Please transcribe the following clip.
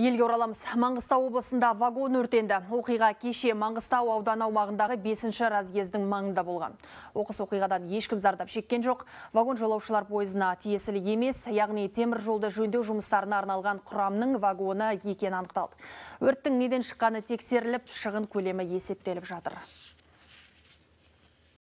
Елге ораламыз. Маңғыстау облысында вагон өртенді. Оқиға кеше Маңғыстау ауданы аумағындағы 5-ші разъездің маңында болған. Оқыс оқиғадан ешкім зардап шеккен жоқ. Вагон жолаушылар пойызына тиесілі емес, яғни темір жолды жөндеу жұмыстарына арналған құрамның вагоны екен анықталды. Өрттің неден шыққаны тексеріліп, шығын көлемі есептеліп жатыр.